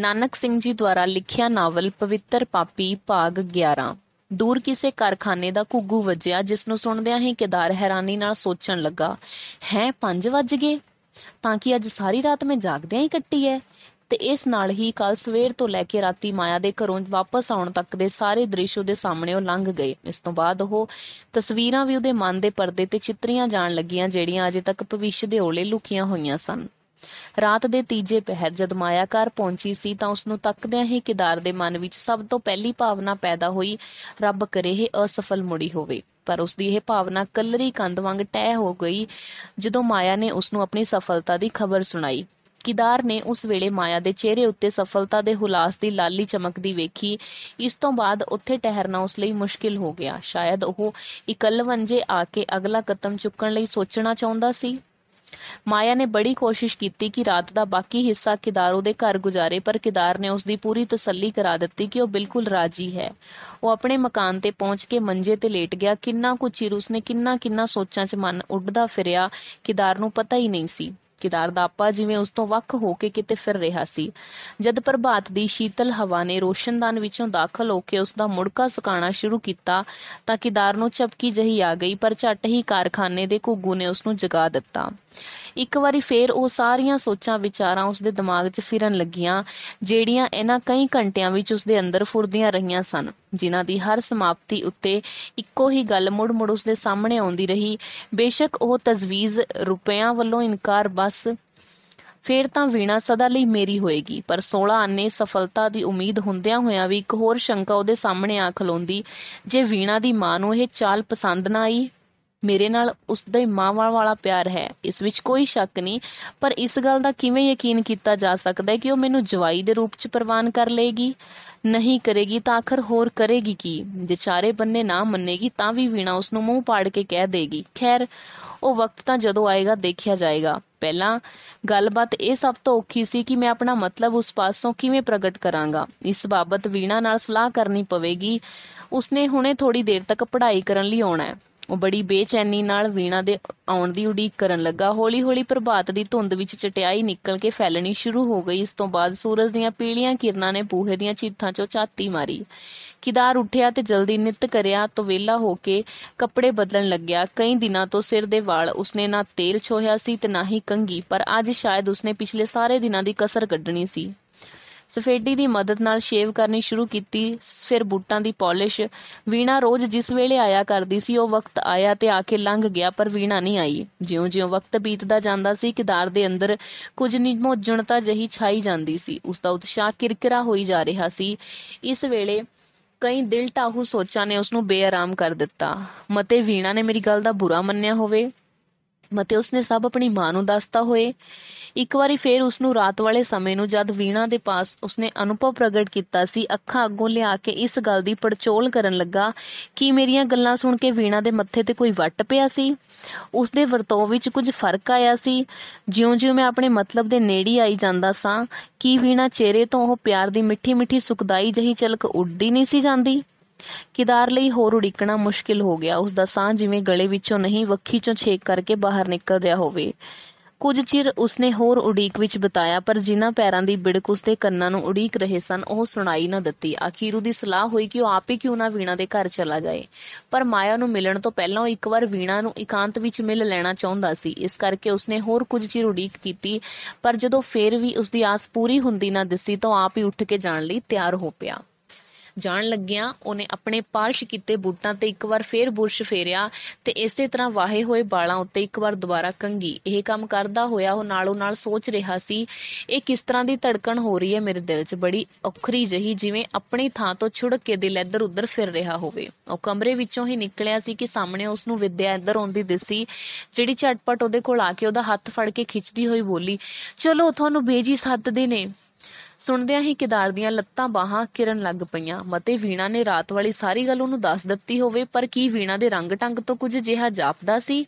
ਨਾਨਕ ਸਿੰਘ ਜੀ ਦੁਆਰਾ ਲਿਖਿਆ ਨਾਵਲ ਪਵਿੱਤਰ ਪਾਪੀ ਭਾਗ 11 ਦੂਰ ਕਿਸੇ ਕਾਰਖਾਨੇ ਦਾ ਘੁੱਗੂ ਵੱਜਿਆ ਜਿਸ ਨੂੰ ਸੁਣਦਿਆਂ ਹੀ ਕੇਦਾਰ ਹੈਰਾਨੀ ਨਾਲ ਸੋਚਣ ਲੱਗਾ ਹੈ 5 ਵੱਜ ਗਏ ਤਾਂ ਕਿ ਅੱਜ ਸਾਰੀ ਰਾਤ ਮੈਂ ਜਾਗਦਿਆਂ ਹੀ ਕੱਟੀ ਹੈ ਤੇ ਇਸ ਨਾਲ ਹੀ ਕੱਲ ਸਵੇਰ ਤੋਂ ਲੈ ਕੇ ਰਾਤੀ ਮਾਇਆ ਦੇ ਘਰੋਂ ਵਾਪਸ ਆਉਣ ਤੱਕ ਦੇ ਸਾਰੇ ਦ੍ਰਿਸ਼ ਉਹਦੇ ਸਾਹਮਣੇ ਉਹ ਲੰਘ ਗਏ ਇਸ ਤੋਂ ਬਾਅਦ ਉਹ ਤਸਵੀਰਾਂ ਵੀ ਉਹਦੇ ਮਨ ਦੇ ਪਰਦੇ ਤੇ ਚਿੱਤਰੀਆਂ ਜਾਣ ਲੱਗੀਆਂ ਜਿਹੜੀਆਂ ਅਜੇ ਤੱਕ ਭਵਿੱਖ ਦੇ ਓਲੇ ਲੁਕੀਆਂ ਹੋਈਆਂ ਸਨ ਰਾਤ ਦੇ ਤੀਜੇ ਪਹਿਰ ਜਦ ਮਾਇਆ ਘਰ ਪਹੁੰਚੀ ਸੀ ਤਾਂ ਉਸ ਨੂੰ ਤੱਕਦਿਆਂ ਹੀ ਕਿਦਾਰ ਦੇ ਮਨ ਵਿੱਚ ਸਭ ਤੋਂ ਪਹਿਲੀ ਭਾਵਨਾ ਪੈਦਾ ਹੋਈ ਰੱਬ ਕਰੇ ਇਹ ਅਸਫਲ ਮੁੜੀ ਹੋਵੇ ਪਰ ਉਸ ਦੀ ਇਹ ਭਾਵਨਾ ਕਲਰੀ ਕੰਧ ਵਾਂਗ ਟਹਿ ਹੋ ਗਈ ਜਦੋਂ ਮਾਇਆ ਨੇ ਉਸ ਨੂੰ ਆਪਣੀ ਸਫਲਤਾ ਦੀ ਖਬਰ ਸੁਣਾਈ ਕਿਦਾਰ ਨੇ ਉਸ ਵੇਲੇ ਮਾਇਆ ਦੇ ਚਿਹਰੇ ਉੱਤੇ ਸਫਲਤਾ ਦੇ ਹੁਲਾਸ ਦੀ ਲਾਲੀ ਚਮਕਦੀ ਵੇਖੀ ਇਸ ਤੋਂ ਬਾਅਦ ਉੱਥੇ ਟਹਿਰਨਾ ਉਸ ਲਈ ਮੁਸ਼ਕਿਲ ਹੋ ਗਿਆ ਸ਼ਾਇਦ ਉਹ ਇਕੱਲਵੰਜੇ ਆ ਕੇ ਅਗਲਾ ਕਦਮ ਚੁੱਕਣ ਲਈ ਸੋਚਣਾ ਚਾਹੁੰਦਾ ਸੀ ਮਾਇਆ ਨੇ ਬੜੀ ਕੋਸ਼ਿਸ਼ ਕੀਤੀ ਕਿ ਰਾਤ ਦਾ ਬਾਕੀ ਹਿੱਸਾ ਕਿਦਾਰੋ ਦੇ ਘਰ ਗੁਜ਼ਾਰੇ ਪਰ ਕਿਦਾਰ ਨੇ ਉਸ ਦੀ ਪੂਰੀ ਤਸੱਲੀ ਕਰਾ ਦਿੱਤੀ ਕਿ ਉਹ ਬਿਲਕੁਲ ਰਾਜੀ ਹੈ ਉਹ ਆਪਣੇ ਮਕਾਨ ਤੇ ਪਹੁੰਚ ਕੇ ਮੰਜੇ ਤੇ ਲੇਟ ਗਿਆ ਕਿੰਨਾ ਕੁ ਚਿਰ ਉਸਨੇ ਕਿੰਨਾ ਕਿੰਨਾ ਸੋਚਾਂ 'ਚ ਮਨ ਉੱਡਦਾ ਫਿਰਿਆ ਕਿਦਾਰ ਨੂੰ ਪਤਾ ਹੀ ਨਹੀਂ ਸੀ ਕਿਦਾਰ ਦਾ ਆਪਾ ਜਿਵੇਂ ਉਸ ਤੋਂ ਵੱਖ ਹੋ ਕੇ ਕਿਤੇ ਫਿਰ ਰਿਹਾ ਸੀ ਜਦ ਪ੍ਰਭਾਤ ਦੀ ਸ਼ੀਤਲ ਹਵਾ ਨੇ ਰੋਸ਼ਨਦਾਨ ਵਿੱਚੋਂ ਦਾਖਲ ਹੋ ਕੇ ਉਸ ਦਾ ਮੁੜਕਾ ਸੁਕਾਣਾ ਸ਼ੁਰੂ ਕੀਤਾ ਤਾਂ ਕਿਦਾਰ ਨੂੰ ਚਪਕੀ ਜਹੀ ਆ ਗਈ ਪਰ ਛੱਟ ਹੀ ਕਾਰਖਾਨੇ ਦੇ ਘੁੱਗੂ ਨੇ ਉਸ ਨੂੰ ਜਗਾ ਦਿੱਤਾ ਇੱਕ ਵਾਰੀ ਫੇਰ ਉਹ ਸਾਰੀਆਂ ਸੋਚਾਂ ਵਿਚਾਰਾਂ ਉਸਦੇ ਦਿਮਾਗ 'ਚ ਫਿਰਨ ਲੱਗੀਆਂ ਜਿਹੜੀਆਂ ਇਹਨਾਂ ਕਈ ਘੰਟਿਆਂ ਵਿੱਚ ਉਸਦੇ ਅੰਦਰ ਫੁਰਦੀਆਂ ਰਹੀਆਂ ਸਨ ਜਿਨ੍ਹਾਂ ਦੀ ਹਰ ਸਮਾਪਤੀ ਉੱਤੇ ਇੱਕੋ ਹੀ ਗੱਲ ਮੁੜ-ਮੁੜ ਉਸਦੇ ਸਾਹਮਣੇ ਆਉਂਦੀ ਰਹੀ ਬੇਸ਼ੱਕ ਉਹ ਤਜਵੀਜ਼ ਰੁਪਿਆਂ ਵੱਲੋਂ ਇਨਕਾਰ ਬਸ ਫੇਰ ਤਾਂ ਵੀਣਾ ਸਦਾ ਲਈ ਮੇਰੀ ਹੋਏਗੀ ਪਰ 16 ਆਨੇ ਸਫਲਤਾ ਦੀ ਉਮੀਦ ਹੁੰਦਿਆਂ ਹੋਇਆਂ ਵੀ ਇੱਕ ਹੋਰ ਸ਼ੰਕਾ ਉਹਦੇ ਸਾਹਮਣੇ ਆ ਖਲੋਂਦੀ ਜੇ ਵੀਣਾ ਦੀ ਮਾਂ ਨੂੰ ਇਹ ਚਾਲ ਪਸੰਦ ਨਾ ਆਈ ਮੇਰੇ ਨਾਲ ਉਸ ਦਾ ਹੀ ਵਾਲਾ ਪਿਆਰ ਹੈ ਇਸ ਵਿੱਚ ਕੋਈ ਸ਼ੱਕ ਨਹੀਂ ਪਰ ਇਸ ਗੱਲ ਦਾ ਕਿਵੇਂ ਯਕੀਨ ਕੀਤਾ ਜਾ ਸਕਦਾ ਹੈ ਕਿ ਉਹ ਮੈਨੂੰ ਜਵਾਈ ਦੇ ਰੂਪ 'ਚ ਪ੍ਰਵਾਨ ਕਰ ਲਏਗੀ ਨਹੀਂ ਕਰੇਗੀ ਤਾਂ ਆਖਰ ਹੋਰ ਕਰੇਗੀ ਕੀ ਜੇ ਚਾਰੇ ਬੰਨੇ ਨਾ ਮੰਨੇਗੀ ਤਾਂ ਵੀ ਵੀਣਾ ਉਸ ਨੂੰ ਮੂੰਹ ਪਾੜ ਕੇ ਕਹਿ ਦੇਗੀ ਖੈਰ ਉਹ ਵਕਤ ਤਾਂ ਜਦੋਂ ਆਏਗਾ ਦੇਖਿਆ ਜਾਏਗਾ ਪਹਿਲਾਂ ਗੱਲਬਾਤ ਇਹ ਸਭ ਤੋਂ ਔਖੀ ਸੀ ਕਿ ਮੈਂ ਆਪਣਾ ਮਤਲਬ ਉਸ ਪਾਸੋਂ ਕਿਵੇਂ ਪ੍ਰਗਟ ਕਰਾਂਗਾ ਇਸ ਬਾਬਤ ਵੀਣਾ ਨਾਲ ਸਲਾਹ ਕਰਨੀ ਪਵੇਗੀ ਉਸਨੇ ਹੁਣੇ ਥੋੜੀ ਦੇਰ ਤੱਕ ਪੜ੍ਹਾਈ ਕਰਨ ਲਈ ਆਉਣਾ ਹੈ ਉਹ ਬੜੀ ਬੇਚੈਨੀ ਨਾਲ ਵੀਣਾ ਦੇ ਆਉਣ ਦੀ ਉਡੀਕ ਕਰਨ ਲੱਗਾ ਹੌਲੀ-ਹੌਲੀ ਪ੍ਰਭਾਤ ਦੀ ਧੁੰਦ ਵਿੱਚ ਚਟਿਆਈ ਨਿਕਲ ਕੇ ਫੈਲਣੀ ਸ਼ੁਰੂ ਹੋ ਗਈ ਇਸ ਤੋਂ ਬਾਅਦ ਸੂਰਜ ਦੀਆਂ ਪੀਲੀਆਂ ਕਿਰਨਾਂ ਨੇ ਬੂਹੇ ਦੀਆਂ ਚੀਥਾਂ 'ਚੋਂ ਝਾਤੀ ਮਾਰੀ ਕਿਦਾਰ ਉੱਠਿਆ ਤੇ ਜਲਦੀ ਨਿਤ ਕਰਿਆ ਤੋ ਵੇਲਾ ਹੋ ਕੇ ਕੱਪੜੇ ਬਦਲਣ ਲੱਗਿਆ ਕਈ ਦਿਨਾਂ ਤੋਂ ਸਿਰ ਦੇ ਵਾਲ ਉਸਨੇ ਨਾ ਤੇਲ ਛੋਹਿਆ ਸੀ ਤੇ ਨਾ ਹੀ ਕੰਗੀ ਪਰ ਅੱਜ ਸ਼ਾਇਦ ਉਸਨੇ ਪਿਛਲੇ ਸਾਰੇ ਦਿਨਾਂ ਦੀ ਕਸਰ ਕੱਢਣੀ ਸੀ ਸਫੇਡੀ ਦੀ ਮਦਦ ਨਾਲ ਸ਼ੇਵ ਕਰਨੀ ਸ਼ੁਰੂ ਕੀਤੀ ਫਿਰ ਬੂਟਾਂ ਦੀ ਪਾਲਿਸ਼ ਵੀਣਾ ਰੋਜ਼ ਜਿਸ ਵੇਲੇ ਆਇਆ ਕਰਦੀ ਸੀ ਉਹ ਵਕਤ ਆਇਆ ਤੇ ਆ ਕੇ ਲੰਘ ਗਿਆ ਪਰ ਵੀਣਾ ਨਹੀਂ ਆਈ ਜਿਉਂ-ਜਿਉਂ ਵਕਤ ਬੀਤਦਾ ਜਾਂਦਾ ਸੀ ਕਿਦਾਰ ਦੇ ਅੰਦਰ ਕੁਝ ਨਿਮੋਜਣਤਾ ਜਹੀ ਛਾਈ ਜਾਂਦੀ ਸੀ ਉਸ ਦਾ ਉਤਸ਼ਾਹ ਕਿਰਕਿਰਾ ਹੋਈ ਜਾ ਰਿਹਾ ਸੀ ਇਸ ਵੇਲੇ ਕਈ ਦਿਲ ਟਾਹੂ ਸੋਚਾਂ ਨੇ ਉਸ ਨੂੰ ਬੇਆਰਾਮ ਕਰ ਦਿੱਤਾ ਮਤੇ ਵੀਣਾ ਨੇ ਮੇਰੀ ਗੱਲ ਦਾ ਬੁਰਾ ਮੰਨਿਆ ਹੋਵੇ ਮਤੇ ਉਸਨੇ ਸਭ ਆਪਣੀ ਮਾਂ ਨੂੰ ਦੱਸਤਾ ਹੋਏ ਇੱਕ ਵਾਰੀ ਫੇਰ ਉਸ ਨੂੰ ਰਾਤ ਵਾਲੇ ਸਮੇਂ ਨੂੰ ਜਦ ਵੀਣਾ ਦੇ ਪਾਸ ਉਸਨੇ ਅਨੁਭਵ ਪ੍ਰਗਟ ਕੀਤਾ ਸੀ ਅੱਖਾਂ ਅੱਗੋਂ ਲਿਆ ਕੇ ਇਸ ਗੱਲ ਦੀ ਪੜਚੋਲ ਕਰਨ ਲੱਗਾ ਕਿ ਮੇਰੀਆਂ ਗੱਲਾਂ ਸੁਣ ਕੇ ਵੀਣਾ ਦੇ ਮੱਥੇ ਤੇ ਕੋਈ ਵੱਟ ਪਿਆ ਸੀ ਉਸ ਦੇ ਵਰਤੋਂ ਵਿੱਚ ਕੁਝ ਫਰਕ ਆਇਆ ਸੀ ਜਿਉਂ-ਜਿਉਂ ਮੈਂ ਆਪਣੇ ਮਤਲਬ ਦੇ ਨੇੜੇ ਆਈ ਜਾਂਦਾ ਸਾਂ ਕਿ ਵੀਣਾ ਚਿਹਰੇ ਤੋਂ ਉਹ ਪਿਆਰ ਦੀ ਮਿੱਠੀ-ਮਿੱਠੀ ਸੁਖਦਾਈ ਜਹੀ ਚਲਕ ਉੱਡਦੀ ਨਹੀਂ ਸੀ ਜਾਂਦੀ ਕਿਦਾਰ ਲਈ ਹੋਰ ਉਡੀਕਣਾ ਮੁਸ਼ਕਿਲ ਹੋ ਗਿਆ ਉਸ ਦਾ ਸਾਹ ਜਿਵੇਂ ਗਲੇ ਵਿੱਚੋਂ ਨਹੀਂ ਵੱਖੀ ਚੋਂ ਛੇਕ ਕਰਕੇ ਬਾਹਰ ਨਿਕਲ ਰਿਹਾ ਹੋਵੇ ਕੁਝ ਚਿਰ ਉਸਨੇ ਹੋਰ ਉਡੀਕ ਵਿੱਚ ਬਿਤਾਇਆ ਪਰ ਜਿਨ੍ਹਾਂ ਪੈਰਾਂ ਦੀ ਬਿੜਕ ਉਸਦੇ ਕੰਨਾਂ ਨੂੰ ਉਡੀਕ ਰਹੇ ਸਨ ਉਹ ਸੁਣਾਈ ਨਾ ਦਿੱਤੀ ਆਖੀਰੂ ਦੀ ਸਲਾਹ ਹੋਈ ਕਿ ਉਹ ਆਪੇ ਕਿਉਂ ਨਾ ਵੀਣਾ ਦੇ ਘਰ ਚਲਾ ਜਾਏ ਪਰ ਮਾਇਆ ਨੂੰ ਮਿਲਣ ਤੋਂ ਪਹਿਲਾਂ ਉਹ ਇੱਕ ਵਾਰ ਵੀਣਾ ਨੂੰ ਇਕਾਂਤ ਵਿੱਚ ਮਿਲ ਲੈਣਾ ਚਾਹੁੰਦਾ ਸੀ ਇਸ ਕਰਕੇ ਉਸਨੇ ਹੋਰ ਕੁਝ ਚਿਰ ਉਡੀਕ ਕੀਤੀ ਪਰ ਜਦੋਂ ਫੇਰ ਵੀ ਉਸਦੀ ਆਸ ਪੂਰੀ ਹੁੰਦੀ ਨਾ ਦਿਸੀ ਤਾਂ ਆਪ ਹੀ ਉੱਠ ਕੇ ਜਾਣ ਲਈ ਤਿਆਰ ਹੋ ਪਿਆ ਜਾਣ ਲੱਗਿਆਂ ਉਹਨੇ ਆਪਣੇ ਪਾਲਿਸ਼ ਕੀਤੇ ਬੂਟਾਂ ਤੇ ਇੱਕ ਵਾਰ ਫੇਰ ਬੁਰਸ਼ ਫੇਰਿਆ ਤੇ ਇਸੇ ਤਰ੍ਹਾਂ ਵਾਹੇ ਹੋਏ ਬਾਲਾਂ ਉੱਤੇ ਇੱਕ ਵਾਰ ਦੁਬਾਰਾ ਕੰਗੀ ਇਹ ਕੰਮ ਕਰਦਾ ਹੋਇਆ ਉਹ ਨਾਲੋਂ ਨਾਲ ਸੋਚ ਰਿਹਾ ਸੀ ਇਹ ਕਿਸ ਤਰ੍ਹਾਂ ਦੀ ਧੜਕਣ ਹੋ ਰਹੀ ਹੈ ਮੇਰੇ ਦਿਲ 'ਚ ਬੜੀ ਔਖਰੀ ਜਹੀ ਜਿਵੇਂ ਆਪਣੀ ਥਾਂ ਤੋਂ ਛੁੜ ਕੇ ਦਿਲ ਇੱਧਰ ਉੱਧਰ ਫਿਰ ਰਿਹਾ ਹੋਵੇ ਉਹ ਕਮਰੇ ਵਿੱਚੋਂ ਹੀ ਨਿਕਲਿਆ ਸੀ ਕਿ ਸਾਹਮਣੇ ਉਸ ਨੂੰ ਵਿਦਿਆ ਇੱਧਰ ਆਉਂਦੀ ਦਿਸੀ ਜਿਹੜੀ ਝਟਪਟ ਉਹਦੇ ਕੋਲ ਆ ਕੇ ਉਹਦਾ ਹੱਥ ਫੜ ਕੇ ਖਿੱਚਦੀ ਹੋਈ ਬੋਲੀ ਚਲੋ ਤੁਹਾਨੂੰ ਬੇਜੀ ਸੱਦਦੇ ਨੇ ਸੁਣਦਿਆਂ ਹੀ ਕਿਦਾਰ ਦੀਆਂ ਲੱਤਾਂ ਬਾਹਾਂ ਕਿਰਨ ਲੱਗ ਪਈਆਂ ਮਤੇ ਵੀਣਾ ਨੇ ਰਾਤ ਵਾਲੀ ਸਾਰੀ ਗੱਲ ਉਹਨੂੰ ਦੱਸ ਦਿੱਤੀ ਹੋਵੇ ਪਰ ਕੀ ਵੀਣਾ ਦੇ ਰੰਗ ਟੰਗ ਤੋਂ ਕੁਝ ਜਿਹਾ ਜਾਪਦਾ ਸੀ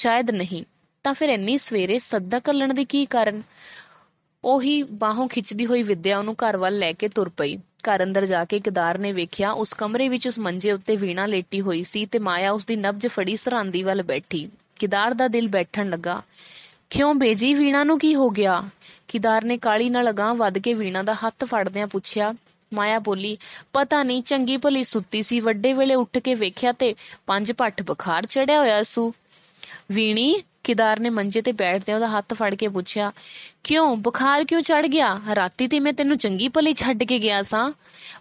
ਸ਼ਾਇਦ ਨਹੀਂ ਤਾਂ ਫਿਰ ਇੰਨੀ ਸਵੇਰੇ ਸੱਦਾ ਕੱਲਣ ਦੇ ਕੀ ਕਾਰਨ ਉਹੀ ਬਾਹੋਂ ਖਿੱਚਦੀ ਹੋਈ ਵਿਦਿਆ ਉਹਨੂੰ ਘਰ ਵੱਲ ਲੈ ਕੇ ਤੁਰ ਪਈ ਘਰ ਅੰਦਰ ਜਾ ਕੇ ਕਿਦਾਰ ਨੇ ਵੇਖਿਆ ਉਸ ਕਮਰੇ ਵਿੱਚ ਉਸ ਮੰਜੇ ਉੱਤੇ ਵੀਣਾ ਲੇਟੀ ਹੋਈ ਸੀ ਤੇ ਮਾਇਆ ਉਸ ਦੀ ਨਬਜ ਫੜੀ ਸਰਾਂਦੀ ਵੱਲ ਬੈਠੀ ਕਿਦਾਰ ਦਾ ਦਿਲ ਬੈਠਣ ਲੱਗਾ "ਕਿਉਂ ਬੇਜੀ ਵੀਣਾ ਨੂੰ ਕੀ ਹੋ ਗਿਆ?" ਕਿਦਾਰ ਨੇ ਕਾਲੀ ਨਾਲ ਅਗਾਹ ਵੱਧ ਕੇ ਵੀਣਾ ਦਾ ਹੱਥ ਫੜਦਿਆਂ ਪੁੱਛਿਆ। ਮਾਇਆ ਬੋਲੀ, "ਪਤਾ ਨਹੀਂ ਚੰਗੀ ਭਲੀ ਸੁੱਤੀ ਸੀ ਵੱਡੇ ਵੇਲੇ ਉੱਠ ਕੇ ਵੇਖਿਆ ਤੇ ਪੰਜ ਪੱਠ ਬੁਖ਼ਾਰ ਚੜਿਆ ਹੋਇਆ ਸੂ।" "ਵੀਣੀ ਚੌਕੀਦਾਰ ਨੇ ਮੰਜੇ ਤੇ ਬੈਠਦੇ ਉਹਦਾ ਹੱਥ ਫੜ ਕੇ ਪੁੱਛਿਆ ਕਿਉਂ ਬੁਖਾਰ ਕਿਉਂ ਚੜ ਗਿਆ ਰਾਤੀ ਤੇ ਮੈਂ ਤੈਨੂੰ ਚੰਗੀ ਭਲੀ ਛੱਡ ਕੇ ਗਿਆ ਸਾਂ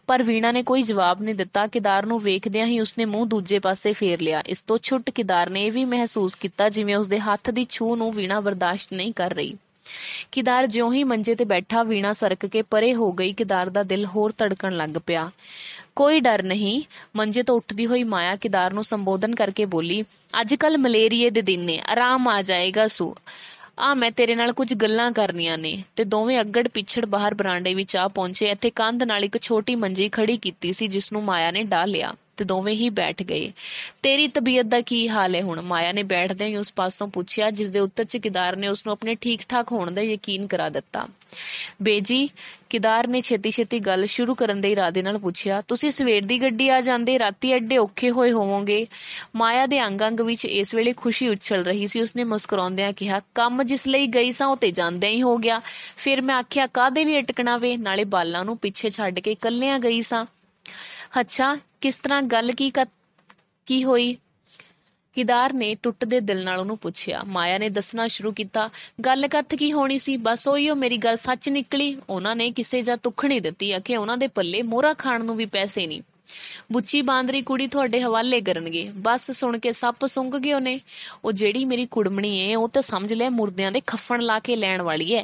ਪਰ ਵੀਣਾ ਨੇ ਕੋਈ ਜਵਾਬ ਨਹੀਂ ਦਿੱਤਾ ਕਿਦਾਰ ਨੂੰ ਵੇਖਦਿਆਂ ਹੀ ਉਸਨੇ ਮੂੰਹ ਦੂਜੇ ਪਾਸੇ ਫੇਰ ਲਿਆ ਇਸ ਤੋਂ ਛੁੱਟ ਕਿਦਾਰ ਨੇ ਇਹ ਵੀ ਮਹਿਸੂਸ ਕੀਤਾ ਜਿਵੇਂ ਉਸਦੇ ਹੱਥ ਦੀ ਛੂਹ ਨੂੰ ਵੀਣਾ ਬਰਦਾਸ਼ਤ ਨਹੀਂ ਕਰ ਰਹੀ ਕਿਦਾਰ ਜਿਉਂ ਹੀ ਮੰਜੇ ਤੇ ਬੈਠਾ ਵੀਣਾ ਸਰਕ ਕੇ ਪਰੇ ਹੋ ਗਈ ਕਿਦਾਰ ਦਾ ਦਿਲ ਹੋਰ ਧੜਕਣ ਲੱਗ ਪਿਆ ਕੋਈ ਡਰ ਨਹੀਂ ਮੰਜੇ ਤੋਂ ਉੱਠਦੀ ਹੋਈ ਮਾਇਆ ਕਿਦਾਰ ਨੂੰ ਸੰਬੋਧਨ ਕਰਕੇ ਬੋਲੀ ਅੱਜ ਕੱਲ ਮਲੇਰੀਏ ਦੇ ਦਿਨ ਨੇ ਆਰਾਮ ਆ ਜਾਏਗਾ ਸੂ ਆ ਮੈਂ ਤੇਰੇ ਨਾਲ ਕੁਝ ਗੱਲਾਂ ਕਰਨੀਆਂ ਨੇ ਤੇ ਦੋਵੇਂ ਅੱਗੜ ਪਿਛੜ ਬਾਹਰ ਬਰਾਂਡੇ ਵਿੱਚ ਆ ਪਹੁੰਚੇ ਇੱਥੇ ਕੰਧ ਨਾਲ ਇੱਕ ਛੋਟੀ ਮੰਜੀ ਖੜੀ ਕੀਤੀ ਸੀ ਜਿਸ ਨੂੰ ਮਾਇਆ ਨੇ ਢਾ ਲਿਆ ਤੇ ਦੋਵੇਂ ਹੀ ਬੈਠ ਗਏ ਤੇਰੀ ਤਬੀਅਤ ਦਾ ਕੀ ਹਾਲ ਹੈ ਹੁਣ ਮਾਇਆ ਨੇ ਬੈਠਦੇ ਹੀ ਉਸ ਪਾਸੋਂ ਪੁੱਛਿਆ ਜਿਸ ਦੇ ਉੱਤਰ 'ਚ ਕਿਦਾਰ ਨੇ ਉਸ ਨੂੰ ਆਪਣੇ ਠੀਕ-ਠਾਕ ਹੋਣ ਦਾ ਯਕੀਨ ਕਰਾ ਦਿੱਤਾ ਬੇਜੀ ਕਿਦਾਰ ਨੇ ਛੇਤੀ-ਛੇਤੀ ਗੱਲ ਸ਼ੁਰੂ ਕਰਨ ਦੇ ਇਰਾਦੇ ਨਾਲ ਪੁੱਛਿਆ ਤੁਸੀਂ ਸਵੇਰ ਦੀ ਗੱਡੀ ਆ ਜਾਂਦੇ ਰਾਤੀ ਐਡੇ ਔਖੇ ਹੋਏ ਹੋਵੋਗੇ ਮਾਇਆ ਦੇ ਅੰਗ-ਅੰਗ ਵਿੱਚ ਇਸ ਵੇਲੇ ਖੁਸ਼ੀ ਉੱਛਲ ਰਹੀ ਸੀ ਉਸਨੇ ਮੁਸਕਰਾਉਂਦਿਆਂ ਕਿਹਾ ਕੰਮ ਜਿਸ ਲਈ ਗਈ ਸਾਂ ਉਹ ਤੇ ਜਾਂਦਿਆਂ ਹੀ ਹੋ ਗਿਆ ਫਿਰ ਮੈਂ ਆਖਿਆ ਕਾਦੇ ਲਈ ਟਿਕਣਾ ਵੇ ਨਾਲੇ ਬਾਲਾਂ ਨੂੰ ਪਿੱਛੇ ਛੱਡ ਕੇ ਕੱਲਿਆਂ ਗਈ ਸਾਂ "ਅੱਛਾ, ਕਿਸ ਤਰ੍ਹਾਂ ਗੱਲ ਕੀ ਕੀ ਹੋਈ?" ਕਿਦਾਰ ਨੇ ਟੁੱਟਦੇ ਦਿਲ ਨਾਲ ਉਹਨੂੰ ਪੁੱਛਿਆ। ਮਾਇਆ ਨੇ ਦੱਸਣਾ ਸ਼ੁਰੂ ਕੀਤਾ। "ਗੱਲ ਕੱਥ ਕੀ ਹੋਣੀ ਸੀ, ਬਸ ਉਹ ਮੇਰੀ ਗੱਲ ਸੱਚ ਨਿਕਲੀ। ਉਹਨਾਂ ਨੇ ਕਿਸੇ ਜਾਂ ਤੁਖਣੀ ਦਿੱਤੀ, ਅਖੇ ਉਹਨਾਂ ਦੇ ਪੱਲੇ ਮੋਰਾ ਖਾਣ ਨੂੰ ਵੀ ਪੈਸੇ ਨਹੀਂ। ਬੁੱਚੀ ਬਾਂਦਰੀ ਕੁੜੀ ਤੁਹਾਡੇ ਹਵਾਲੇ ਕਰਨਗੇ।" "ਬਸ ਸੁਣ ਕੇ ਸੱਪ ਸੁੰਗ ਗਏ ਉਹਨੇ। ਉਹ ਜਿਹੜੀ ਮੇਰੀ ਕੁੜਮਣੀ ਏ, ਉਹ ਤਾਂ ਸਮਝ ਲੈ ਮੁਰਦਿਆਂ ਦੇ ਖੱਫਣ ਲਾ ਕੇ ਲੈਣ ਵਾਲੀ ਐ।"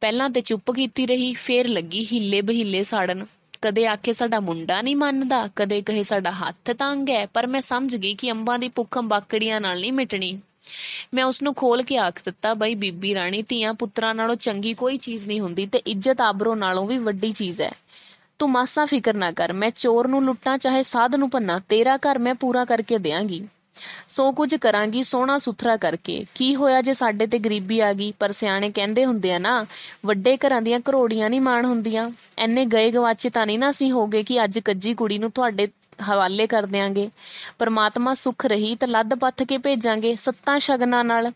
ਪਹਿਲਾਂ ਤੇ ਚੁੱਪ ਕੀਤੀ ਰਹੀ, ਫੇਰ ਲੱਗੀ ਹਿੱਲੇ ਬਹੀਲੇ ਸਾੜਨ। ਕਦੇ ਆਖੇ ਸਾਡਾ ਮੁੰਡਾ ਨਹੀਂ ਮੰਨਦਾ ਕਦੇ ਕਹੇ ਸਾਡਾ ਹੱਥ ਤੰਗ ਹੈ ਪਰ ਮੈਂ ਸਮਝ ਗਈ ਕਿ ਅੰਬਾਂ ਦੀ ਭੁੱਖ ਬਾਕੜੀਆਂ ਨਾਲ ਨਹੀਂ ਮਿਟਣੀ ਮੈਂ ਉਸ ਨੂੰ ਖੋਲ ਕੇ ਆਖ ਦਿੱਤਾ ਬਈ ਬੀਬੀ ਰਾਣੀ ਧੀਆਂ ਪੁੱਤਰਾਂ ਨਾਲੋਂ ਚੰਗੀ ਕੋਈ ਚੀਜ਼ ਨਹੀਂ ਹੁੰਦੀ ਤੇ ਇੱਜ਼ਤ ਆਬਰੋ ਨਾਲੋਂ ਵੀ ਵੱਡੀ ਚੀਜ਼ ਹੈ ਤੂੰ ਮਾਸਾ ਫਿਕਰ ਨਾ ਕਰ ਮੈਂ ਚੋਰ ਨੂੰ ਲੁੱਟਾਂ ਚਾਹੇ ਸਾਧ ਨੂੰ ਪੰਨਾ ਤੇਰਾ ਘਰ ਮੈਂ ਪੂਰਾ ਕਰਕੇ ਦੇਵਾਂਗੀ ਸੋ ਕੁਝ ਕਰਾਂਗੀ ਸੋਹਣਾ ਸੁਥਰਾ ਕਰਕੇ ਕੀ ਹੋਇਆ ਜੇ ਸਾਡੇ ਤੇ ਗਰੀਬੀ ਆ ਗਈ ਪਰ ਸਿਆਣੇ ਕਹਿੰਦੇ ਹੁੰਦੇ ਆ ਨਾ ਵੱਡੇ ਘਰਾਂ ਦੀਆਂ ਕਰੋੜੀਆਂ ਨਹੀਂ ਮਾਣ ਹੁੰਦੀਆਂ ਐਨੇ ਗਏ ਗਵਾਚੇ ਤਾਂ ਨਹੀਂ ਨਾ ਅਸੀਂ ਹੋਗੇ ਕਿ ਅੱਜ ਕੱਜੀ ਕੁੜੀ ਨੂੰ ਤੁਹਾਡੇ ਹਵਾਲੇ ਕਰ ਦੇਾਂਗੇ ਪਰਮਾਤਮਾ ਸੁਖ ਰਹੀ ਤਾਂ ਲੱਦ ਪੱਥ ਕੇ ਭੇਜਾਂਗੇ ਸੱਤਾਂ ਸ਼ਗਨਾਂ ਨਾਲ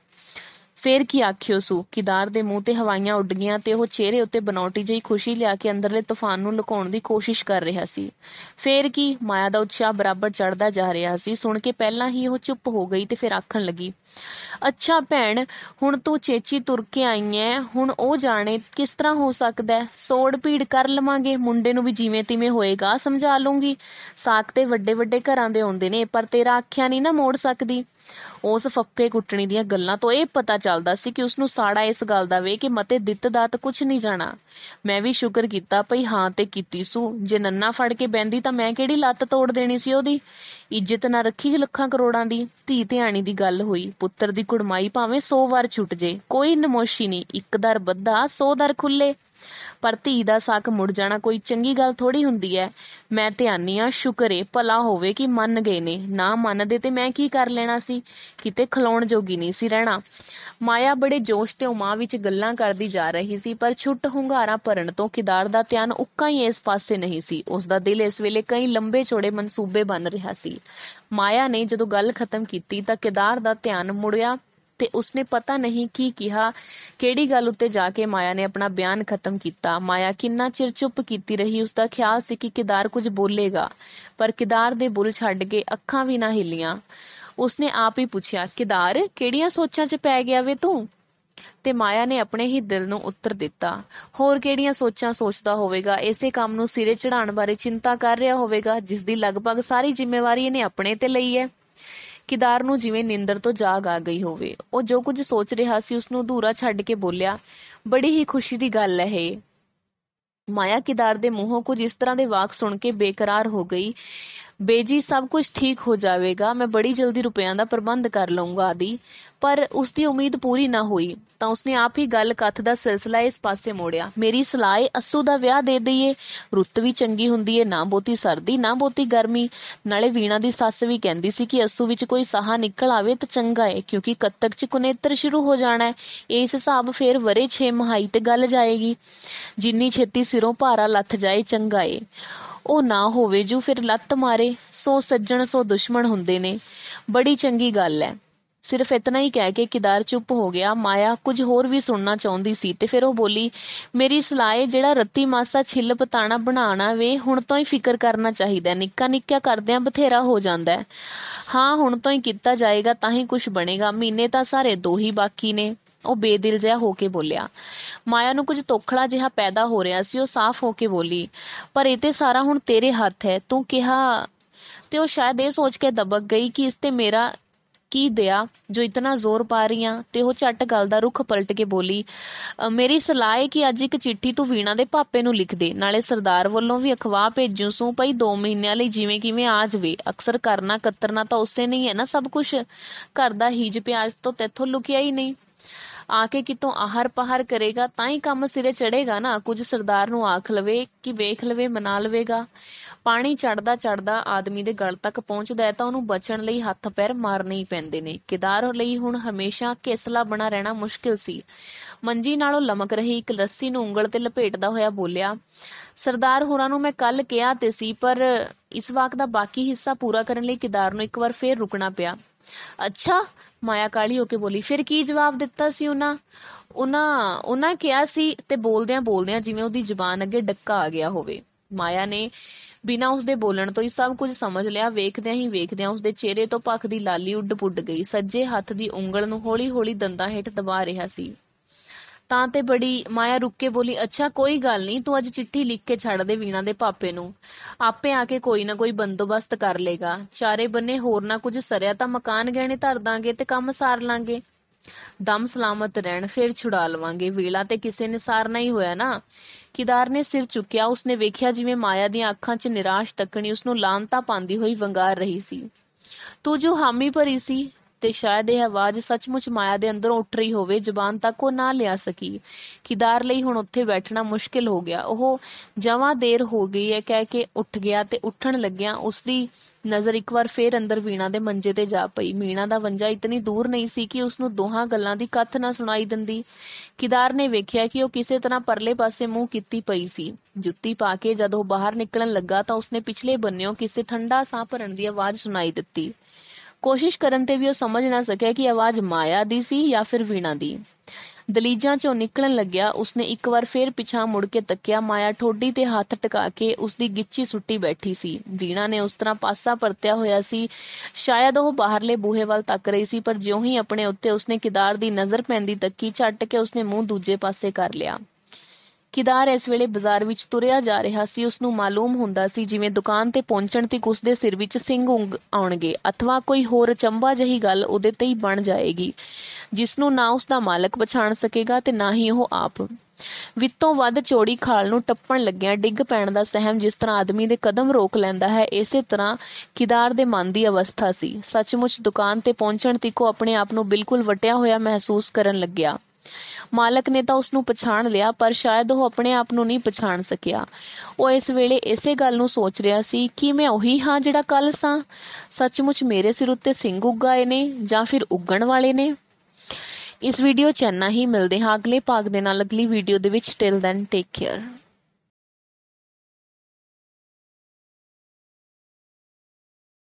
ਫੇਰ ਕੀ ਆਖਿਓ ਸੂ ਕਿਦਾਰ ਦੇ ਮੂੰਹ ਤੇ ਹਵਾਈਆਂ ਉੱਡ ਗਈਆਂ ਤੇ ਉਹ ਚਿਹਰੇ ਉੱਤੇ ਬਨੌਟੀ ਜਿਹੀ ਖੁਸ਼ੀ ਲਿਆ ਕੇ ਅੰਦਰਲੇ ਤੂਫਾਨ ਨੂੰ ਲੁਕਾਉਣ ਦੀ ਕੋਸ਼ਿਸ਼ ਕਰ ਰਿਹਾ ਸੀ ਫੇਰ ਕੀ ਮਾਇਆ ਦਾ ਉਤਸ਼ਾਹ ਬਰਾਬਰ ਚੜਦਾ ਜਾ ਰਿਹਾ ਸੀ ਸੁਣ ਕੇ ਪਹਿਲਾਂ ਹੀ ਉਹ ਚੁੱਪ ਹੋ ਗਈ ਤੇ ਫਿਰ ਆਖਣ ਲੱਗੀ ਅੱਛਾ ਭੈਣ ਹੁਣ ਤੂੰ ਚੇਚੀ ਤੁਰ ਕੇ ਆਈ ਐ ਹੁਣ ਉਹ ਜਾਣੇ ਕਿਸ ਤਰ੍ਹਾਂ ਹੋ ਸਕਦਾ ਹੈ ਸੋੜ ਭੀੜ ਕਰ ਲਵਾਂਗੇ ਮੁੰਡੇ ਨੂੰ ਵੀ ਜਿਵੇਂ ਤਿਵੇਂ ਹੋਏਗਾ ਸਮਝਾ ਲੂੰਗੀ ਸਾਕ ਤੇ ਵੱਡੇ ਵੱਡੇ ਘਰਾਂ ਦੇ ਆਉਂਦੇ ਨੇ ਪਰ ਤੇਰਾ ਆਖਿਆ ਨਹੀਂ ਨਾ ਮੋੜ ਸਕਦੀ ਉਸ ਫੱਫੇ ਕੁੱਟਣੀ ਦੀਆਂ ਗੱਲਾਂ ਤੋਂ ਇਹ ਪਤਾ ਚੱਲਦਾ ਸੀ ਕਿ ਉਸ ਨੂੰ ਸਾੜਾ ਇਸ ਗੱਲ ਦਾ ਵੇ ਕਿ ਮਤੇ ਦਿੱਤ ਦਾਤ ਕੁਝ ਨਹੀਂ ਜਾਣਾ ਮੈਂ ਵੀ ਸ਼ੁਕਰ ਕੀਤਾ ਭਈ ਹਾਂ ਤੇ ਕੀਤੀ ਸੂ ਜੇ ਨੰਨਾ ਫੜ ਕੇ ਬੈੰਦੀ ਤਾਂ ਮੈਂ ਕਿਹੜੀ ਲੱਤ ਤੋੜ ਦੇਣੀ ਸੀ ਉਹਦੀ ਇੱਜ਼ਤ ਨਾ ਰੱਖੀ ਲੱਖਾਂ ਕਰੋੜਾਂ ਦੀ ਧੀ ਧਿਆਣੀ ਦੀ ਗੱਲ ਹੋਈ ਪੁੱਤਰ ਦੀ ਕੁੜਮਾਈ ਭਾਵੇਂ 100 ਵਾਰ ਛੁੱਟ ਜੇ ਕੋਈ ਨਮੋਸ਼ੀ ਨਹੀਂ ਇੱਕ ਦਰ ਬੱਧਾ 100 ਦਰ ਖੁੱਲੇ ਪਰ ਧੀ ਦਾ ਸਾਕ ਮੁੜ ਜਾਣਾ ਕੋਈ ਚੰਗੀ ਗੱਲ ਥੋੜੀ ਹੁੰਦੀ ਹੈ ਮੈਂ ਧਿਆਨੀ ਆ ਸ਼ੁਕਰ ਏ ਭਲਾ ਹੋਵੇ ਕਿ ਮੰਨ ਗਏ ਨੇ ਨਾ ਮੰਨਦੇ ਤੇ ਮੈਂ ਕੀ ਕਰ ਲੈਣਾ ਸੀ ਕਿਤੇ ਖਲਾਉਣ ਜੋਗੀ ਨਹੀਂ ਸੀ ਰਹਿਣਾ ਮਾਇਆ ਬੜੇ ਜੋਸ਼ ਤੇ ਉਮਾ ਵਿੱਚ ਗੱਲਾਂ ਕਰਦੀ ਜਾ ਰਹੀ ਸੀ ਪਰ ਛੁੱਟ ਹੁੰਗਾਰਾ ਭਰਨ ਤੋਂ ਕਿਦਾਰ ਦਾ ਧਿਆਨ ਉੱਕਾ ਹੀ ਇਸ ਪਾਸੇ ਨਹੀਂ ਸੀ ਉਸ ਦਾ ਦਿਲ ਇਸ ਵੇਲੇ ਕਈ ਲੰਬੇ ਛੋੜੇ ਮਨਸੂਬੇ ਬਣ ਰਿਹਾ ਸੀ ਮਾਇਆ ਨੇ ਜਦੋਂ ਗੱਲ ਖਤਮ ਕੀਤੀ ਤਾਂ ਕਿਦਾਰ ਦਾ ਧਿਆਨ ਮੁੜਿਆ ਤੇ ਉਸਨੇ ਪਤਾ ਨਹੀਂ ਕੀ ਕਿਹਾ ਕਿਹੜੀ ਗੱਲ ਉੱਤੇ ਜਾ ਕੇ ਮਾਇਆ ਨੇ ਆਪਣਾ ਬਿਆਨ ਖਤਮ ਕੀਤਾ ਮਾਇਆ ਕਿੰਨਾ ਚਿਰ ਚੁੱਪ ਕੀਤੀ ਰਹੀ ਉਸ ਦਾ ਖਿਆਲ ਸੀ ਕਿ ਕਿਦਾਰ ਕੁਝ ਬੋਲੇਗਾ ਪਰ ਕਿਦਾਰ ਦੇ ਬੁੱਲ ਛੱਡ ਕੇ ਅੱਖਾਂ ਵੀ ਨਾ ਹਿੱਲੀਆਂ ਉਸਨੇ ਆਪ ਹੀ ਪੁੱਛਿਆ ਕਿਦਾਰ ਕਿਹੜੀਆਂ ਸੋਚਾਂ 'ਚ ਪੈ ਗਿਆ ਵੇ ਤੂੰ ਤੇ ਮਾਇਆ ਨੇ ਆਪਣੇ ਹੀ ਦਿਲ ਨੂੰ ਉੱਤਰ ਦਿੱਤਾ ਹੋਰ ਕਿਹੜੀਆਂ ਸੋਚਾਂ ਸੋਚਦਾ ਹੋਵੇਗਾ ਇਸੇ ਕੰਮ ਨੂੰ ਸਿਰੇ ਚੜਾਉਣ ਬਾਰੇ ਚਿੰਤਾ ਕਰ ਰਿਹਾ ਹੋਵੇਗਾ ਜਿਸ ਦੀ ਲਗਭਗ ਸਾਰੀ ਜ਼ਿੰਮੇਵਾਰੀ ਇਹਨੇ ਆਪਣੇ ਤੇ ਲਈ ਹੈ ਕਿਦਾਰ ਨੂੰ ਜਿਵੇਂ ਨਿੰਦਰ ਤੋਂ ਜਾਗ ਆ ਗਈ ਹੋਵੇ ਉਹ ਜੋ ਕੁਝ ਸੋਚ ਰਿਹਾ ਸੀ ਉਸ ਨੂੰ ਅਧੂਰਾ ਛੱਡ ਕੇ ਬੋਲਿਆ ਬੜੀ ਹੀ ਖੁਸ਼ੀ ਦੀ ਗੱਲ ਹੈ ਇਹ ਮਾਇਆ ਕਿਦਾਰ ਦੇ ਮੂੰਹੋਂ ਕੁਝ ਇਸ ਤਰ੍ਹਾਂ ਦੇ ਵਾਕ ਸੁਣ ਕੇ ਬੇਕਰਾਰ ਹੋ ਗਈ ਬੇਜੀ ਸਭ ਕੁਝ ਠੀਕ ਹੋ ਜਾਵੇਗਾ ਮੈਂ ਬੜੀ ਜਲਦੀ ਰੁਪਿਆਂ ਦਾ ਪ੍ਰਬੰਧ ਕਰ ਲਵਾਂਗਾ ਆਦੀ ਪਰ ਉਸ ਦੀ ਉਮੀਦ ਪੂਰੀ ਨਾ ਹੋਈ ਤਾਂ ਉਸਨੇ ਆਪ ਹੀ ਗੱਲ ਕੱਥ ਦਾ ਸਿਲਸਿਲਾ ਇਸ ਪਾਸੇ ਮੋੜਿਆ ਮੇਰੀ ਸਲਾਹ ਏ ਅਸੂ ਦਾ ਵਿਆਹ ਦੇ ਦਈਏ ਰੁੱਤ ਵੀ ਚੰਗੀ ਹੁੰਦੀ ਏ ਨਾ ਬਹੁਤੀ ਸਰਦੀ ਨਾ ਬਹੁਤੀ ਗਰਮੀ ਨਾਲੇ ਵੀਣਾ ਦੀ ਸੱਸ ਵੀ ਕਹਿੰਦੀ ਸੀ ਕਿ ਅਸੂ ਵਿੱਚ ਕੋਈ ਸਾਹ ਨਿਕਲ ਆਵੇ ਤਾਂ ਚੰਗਾ ਏ ਕਿਉਂਕਿ ਕੱਤਕ ਚ ਕੁਨੇਤਰ ਸ਼ੁਰੂ ਹੋ ਜਾਣਾ ਹੈ ਇਸ ਹਿਸਾਬ ਫੇਰ ਵਰੇ 6 ਮਹਾਈ ਤੇ ਗੱਲ ਜਾਏਗੀ ਜਿੰਨੀ ਛੇਤੀ ਸਿਰੋਂ ਭਾਰਾ ਲੱਥ ਜਾਏ ਚੰਗਾ ਏ ਉਹ ਨਾ ਹੋਵੇ ਜੂ ਫਿਰ ਲੱਤ ਮਾਰੇ ਸੋ ਸੱਜਣ ਸੋ ਦੁਸ਼ਮਣ ਹੁੰਦੇ ਨੇ ਬੜੀ ਚੰਗੀ ਗੱਲ ਹੈ ਸਿਰਫ ਇਤਨਾ ਹੀ ਕਹਿ ਕੇ ਕਿਦਾਰ ਚੁੱਪ ਹੋ ਗਿਆ ਮਾਇਆ ਕੁਝ ਹੋਰ ਵੀ ਸੁਣਨਾ ਚਾਹੁੰਦੀ ਸੀ ਤੇ ਫਿਰ ਉਹ ਬੋਲੀ ਮੇਰੀ ਸਲਾਏ ਜਿਹੜਾ ਰੱਤੀ ਮਾਸਾ ਛਿੱਲ ਪਤਾਣਾ ਬਣਾਣਾ ਵੇ ਹੁਣ ਤੋਂ ਹੀ ਫਿਕਰ ਕਰਨਾ ਚਾਹੀਦਾ ਨਿੱਕਾ ਨਿੱਕਾ ਕਰਦਿਆਂ ਬਥੇਰਾ ਹੋ ਜਾਂਦਾ ਹਾਂ ਹੁਣ ਤੋਂ ਹੀ ਕੀਤਾ ਜਾਏਗਾ ਤਾਂ ਹੀ ਕੁਝ ਬਣੇਗਾ ਮਹੀਨੇ ਤਾਂ ਸਾਰੇ ਦੋ ਹੀ ਬਾਕੀ ਨੇ ਉਹ ਬੇਦਿਲ ਜਿਹਾ ਹੋ ਕੇ ਬੋਲਿਆ ਮਾਇਆ ਨੂੰ ਕੁਝ ਤੋਖਲਾ ਜਿਹਾ ਪੈਦਾ ਹੋ ਰਿਹਾ ਸੀ ਉਹ ਸਾਫ਼ ਹੋ ਕੇ ਬੋਲੀ ਪਰ ਇਹ ਤੇ ਸਾਰਾ ਹੁਣ ਤੇਰੇ ਹੱਥ ਹੈ ਤੂੰ ਕਿਹਾ ਤੇ ਉਹ ਸ਼ਾਇਦ ਇਹ ਸੋਚ ਕੇ ਦਬਕ ਗਈ ਕਿ ਇਸ ਤੇ ਮੇਰਾ ਕੀ ਦਿਆ ਜੋ ਇਤਨਾ ਜ਼ੋਰ ਪਾ ਰਹੀਆਂ ਤੇ ਉਹ ਛੱਟ ਗੱਲ ਦਾ ਰੁਖ ਪਲਟ ਕੇ ਬੋਲੀ ਮੇਰੀ ਸਲਾਹ ਹੈ ਕਿ ਅੱਜ ਇੱਕ ਚਿੱਠੀ ਤੂੰ ਵੀਣਾ ਦੇ ਪਾਪੇ ਨੂੰ ਲਿਖ ਦੇ ਨਾਲੇ ਸਰਦਾਰ ਵੱਲੋਂ ਵੀ ਅਖਵਾਹ ਭੇਜੂ ਸੋ ਪਈ 2 ਮਹੀਨਿਆਂ ਲਈ ਜਿਵੇਂ ਕਿਵੇਂ ਆ ਜਵੇ ਅਕਸਰ ਕਰਨਾ ਕਤਰਨਾ ਤਾਂ ਉਸੇ ਨਹੀਂ ਹੈ ਨਾ ਸਭ ਕੁਝ ਘਰ ਦਾ ਹੀਜ ਪਿਆਜ ਤੋਂ ਤੇਥੋਂ ਲੁਕਿਆ ਹੀ ਨਹੀਂ ਆ ਕੇ ਕਿਤੋਂ ਆਹਰ ਪਹਰ ਕਰੇਗਾ ਤਾਂ ਹੀ ਕੰਮ ਸਿਰੇ ਚੜੇਗਾ ਨਾ ਕੁਝ ਸਰਦਾਰ ਨੂੰ ਆਖ ਲਵੇ ਕਿ ਵੇਖ ਲਵੇ ਮਨਾ ਲਵੇਗਾ ਪਾਣੀ ਚੜਦਾ ਚੜਦਾ ਆਦਮੀ ਦੇ ਗਲ ਤੱਕ ਪਹੁੰਚਦਾ ਹੈ ਤਾਂ ਉਹਨੂੰ ਬਚਣ ਲਈ ਹੱਥ ਪੈਰ ਮਾਰਨੇ ਹੀ ਪੈਂਦੇ ਨੇ ਕਿਦਾਰ ਲਈ ਹੁਣ ਹਮੇਸ਼ਾ ਕਿਸਲਾ ਬਣਾ ਰਹਿਣਾ ਮੁਸ਼ਕਿਲ ਸੀ ਮੰਜੀ ਨਾਲੋਂ ਲਮਕ ਰਹੀ ਇੱਕ ਰੱਸੀ ਨੂੰ ਉਂਗਲ ਤੇ ਲਪੇਟਦਾ ਹੋਇਆ ਬੋਲਿਆ ਸਰਦਾਰ ਹੋਰਾਂ ਨੂੰ ਮੈਂ ਕੱਲ ਕਿਹਾ ਤੇ ਸੀ ਪਰ ਇਸ ਵਾਕ ਦਾ ਬਾਕੀ ਹਿੱਸਾ ਪੂਰਾ ਕਰਨ ਲਈ ਕਿਦਾਰ ਨੂੰ ਇੱਕ ਵਾਰ ਫੇਰ ਰੁਕਣਾ ਪਿਆ ਅੱਛਾ ਮਾਇਆ ਕਾਲੀ ਹੋ ਕੇ ਬੋਲੀ ਫਿਰ ਕੀ ਜਵਾਬ ਦਿੱਤਾ ਸੀ ਉਹਨਾਂ ਉਹਨਾਂ ਉਹਨਾਂ ਕਿਹਾ ਸੀ ਤੇ ਬੋਲਦਿਆਂ ਬੋਲਦਿਆਂ ਜਿਵੇਂ ਉਹਦੀ ਜ਼ੁਬਾਨ ਅੱਗੇ ਡੱਕਾ ਆ ਗਿਆ ਹੋਵੇ ਮਾਇਆ ਨੇ ਬਿਨਾਂ ਉਸਦੇ ਬੋਲਣ ਤੋਂ ਹੀ ਸਭ ਕੁਝ ਸਮਝ ਲਿਆ ਵੇਖਦਿਆਂ ਹੀ ਵੇਖਦਿਆਂ ਉਸਦੇ ਚਿਹਰੇ ਤੋਂ ਪੱਖ ਦੀ ਲਾਲੀ ਉੱਡ-ਪੁੱਡ ਗਈ ਸੱਜੇ ਹੱਥ ਦੀ ਉਂਗਲ ਨੂੰ ਹੌਲੀ-ਹੌਲੀ ਦੰਦਾਂ ਹੇਠ ਦਬਾ ਰਿਹਾ ਸੀ ਤਾਂ ਤੇ ਬੜੀ ਮਾਇਆ ਰੁੱਕ ਕੇ ਬੋਲੀ ਅੱਛਾ ਕੋਈ ਗੱਲ ਨਹੀਂ ਤੂੰ ਅੱਜ ਚਿੱਠੀ ਲਿਖ ਕੇ ਛੱਡ ਦੇ ਵੀਣਾ ਦੇ ਪਾਪੇ ਨੂੰ ਆਪੇ ਆ ਕੇ ਕੋਈ ਨਾ ਕੋਈ ਬੰਦੋਬਸਤ ਕਰ ਲੇਗਾ ਚਾਰੇ ਬੰਨੇ ਹੋਰ ਨਾ ਕੁਝ ਸਰਿਆ ਤਾਂ ਮਕਾਨ ਗਹਿਣੇ ਧਰ ਦਾਂਗੇ ਤੇ ਕੰਮ ਸਾਰ ਲਾਂਗੇ ਦਮ ਸਲਾਮਤ ਰਹਿਣ ਫਿਰ ਛੁਡਾ ਲਵਾਂਗੇ ਵੇਲਾ ਤੇ ਕਿਸੇ ਨੇ ਸਾਰ ਹੀ ਹੋਇਆ ਨਾ ਕਿਦਾਰ ਨੇ ਸਿਰ ਚੁੱਕਿਆ ਉਸਨੇ ਵੇਖਿਆ ਜਿਵੇਂ ਮਾਇਆ ਦੀਆਂ ਅੱਖਾਂ 'ਚ ਨਿਰਾਸ਼ ਤੱਕਣੀ ਉਸਨੂੰ ਲਾਂਤਾ ਪਾਉਂਦੀ ਹੋਈ ਵੰਗਾਰ ਰਹੀ ਸੀ ਤੂੰ ਜੋ ਹਾਮੀ ਭਰੀ ਸੀ ਤੇ ਸ਼ਾਇਦ ਇਹ ਆਵਾਜ਼ ਸੱਚਮੁੱਚ ਮਾਇਆ ਦੇ ਅੰਦਰੋਂ ਉੱਠ ਰਹੀ ਹੋਵੇ ਜ਼ੁਬਾਨ ਤੱਕ ਉਹ ਨਾ ਲਿਆ ਸਕੀ ਕਿਦਾਰ ਲਈ ਹੁਣ ਉੱਥੇ ਬੈਠਣਾ ਮੁਸ਼ਕਿਲ ਹੋ ਗਿਆ ਉਹ ਜਵਾਂ ਦੇਰ ਹੋ ਗਈ ਹੈ ਕਹਿ ਕੇ ਉੱਠ ਗਿਆ ਤੇ ਉੱਠਣ ਲੱਗਿਆ ਉਸਦੀ ਨਜ਼ਰ ਇੱਕ ਵਾਰ ਫੇਰ ਅੰਦਰ ਵੀਣਾ ਦੇ ਮੰਜੇ ਤੇ ਜਾ ਪਈ ਮੀਣਾ ਦਾ ਵੰਜਾ ਇਤਨੀ ਦੂਰ ਨਹੀਂ ਸੀ ਕਿ ਉਸ ਨੂੰ ਦੋਹਾਂ ਗੱਲਾਂ ਦੀ ਕੱਥ ਨਾ ਸੁਣਾਈ ਦਿੰਦੀ ਕਿਦਾਰ ਨੇ ਵੇਖਿਆ ਕਿ ਉਹ ਕਿਸੇ ਤਰ੍ਹਾਂ ਪਰਲੇ ਪਾਸੇ ਮੂੰਹ ਕੀਤੀ ਪਈ ਸੀ ਜੁੱਤੀ ਪਾ ਕੇ ਜਦ ਉਹ ਬਾਹਰ ਨਿਕਲਣ ਲੱਗਾ ਤਾਂ ਉਸਨੇ ਪਿਛਲੇ ਬੰਨਿਓ ਕਿਸੇ ਠੰਡਾ ਸਾਹ ਭਰਨ ਦੀ ਆਵਾਜ਼ ਸੁਣਾਈ ਦਿੱਤੀ ਕੋਸ਼ਿਸ਼ ਕਰਨ ਤੇ ਵੀ ਉਹ ਸਮਝ ਨਾ ਸਕਿਆ ਕਿ ਆਵਾਜ਼ ਮਾਇਆ ਦੀ ਸੀ ਜਾਂ ਫਿਰ ਵੀਣਾ ਦੀ ਦਲੀਜਾਂ 'ਚੋਂ ਨਿਕਲਣ ਲੱਗਿਆ ਉਸਨੇ ਇੱਕ ਵਾਰ ਫੇਰ ਪਿਛਾਂ ਮੁੜ ਕੇ ਤੱਕਿਆ ਮਾਇਆ ਠੋਡੀ ਤੇ ਹੱਥ ਟਿਕਾ ਕੇ ਉਸਦੀ ਗਿੱਚੀ ਸੁੱਟੀ ਬੈਠੀ ਸੀ ਵੀਣਾ ਨੇ ਉਸ ਤਰ੍ਹਾਂ ਪਾਸਾ ਪਰਤਿਆ ਹੋਇਆ ਸੀ ਸ਼ਾਇਦ ਉਹ ਬਾਹਰਲੇ ਬੂਹੇ ਵੱਲ ਤੱਕ ਰਹੀ ਸੀ ਪਰ ਜਿਉਂ ਹੀ ਆਪਣੇ ਉੱਤੇ ਉਸਨੇ ਕਿਦਾਰ ਦੀ ਨਜ਼ਰ ਪੈਂਦੀ ਤੱਕੀ ਛੱਟ ਕੇ ਉਸਨੇ ਮੂੰਹ ਦੂਜੇ ਪਾਸੇ ਕਰ ਲਿਆ ਕਿਦਾਰ ਇਸ ਵੇਲੇ ਬਾਜ਼ਾਰ ਵਿੱਚ ਤੁਰਿਆ ਜਾ ਰਿਹਾ ਸੀ ਉਸ ਨੂੰ ਮਾਲੂਮ ਹੁੰਦਾ ਸੀ ਜਿਵੇਂ ਦੁਕਾਨ ਤੇ ਪਹੁੰਚਣ ਤੇ ਉਸ ਦੇ ਸਿਰ ਵਿੱਚ ਸਿੰਘ ਉਂਗ ਆਉਣਗੇ ਅਥਵਾ ਕੋਈ ਹੋਰ ਚੰਬਾ ਜਹੀ ਗੱਲ ਉਹਦੇ ਤੇ ਹੀ ਬਣ ਜਾਏਗੀ ਜਿਸ ਨੂੰ ਨਾ ਉਸ ਦਾ ਮਾਲਕ ਪਛਾਣ ਸਕੇਗਾ ਤੇ ਨਾ ਹੀ ਉਹ ਆਪ ਵਿੱਤੋਂ ਵੱਧ ਚੋੜੀ ਖਾਲ ਨੂੰ ਟੱਪਣ ਲੱਗਿਆਂ ਡਿੱਗ ਪੈਣ ਦਾ ਸਹਿਮ ਜਿਸ ਤਰ੍ਹਾਂ ਆਦਮੀ ਦੇ ਕਦਮ ਰੋਕ ਲੈਂਦਾ ਹੈ ਇਸੇ ਤਰ੍ਹਾਂ ਕਿਦਾਰ ਦੇ ਮਨ ਦੀ ਅਵਸਥਾ ਸੀ ਸੱਚਮੁੱਚ ਦੁਕਾਨ ਤੇ ਪਹੁੰਚਣ ਤੀਕੋ ਆਪਣੇ ਆਪ ਨੂੰ ਬਿਲਕੁਲ ਵਟਿਆ ਹੋਇਆ ਮਹਿਸੂਸ ਕਰਨ ਲੱਗਿਆ ਮਾਲਕ ਨੇ ਤਾਂ ਉਸ ਨੂੰ ਪਛਾਣ ਲਿਆ ਪਰ ਸ਼ਾਇਦ ਉਹ ਆਪਣੇ ਆਪ ਨੂੰ ਨਹੀਂ ਪਛਾਣ ਸਕਿਆ ਉਹ ਇਸ ਵੇਲੇ ਇਸੇ ਗੱਲ ਨੂੰ ਸੋਚ ਰਿਹਾ ਸੀ ਕਿ ਮੈਂ ਉਹੀ ਹਾਂ ਜਿਹੜਾ ਕੱਲ ਸਾਂ ਸੱਚਮੁੱਚ ਮੇਰੇ ਸਿਰ ਉੱਤੇ ਸਿੰਘ ਉੱਗਾਏ ਨੇ ਜਾਂ ਫਿਰ ਉੱਗਣ ਵਾਲੇ ਨੇ ਇਸ ਵੀਡੀਓ ਚੰਨਾ ਹੀ ਮਿਲਦੇ ਹਾਂ ਅਗਲੇ ਭਾਗ ਦੇ ਨਾਲ ਅਗਲੀ ਵੀਡੀਓ ਦੇ ਵਿੱਚ ਟਿਲ ਦੈਨ ਟੇਕ ਕੇਅਰ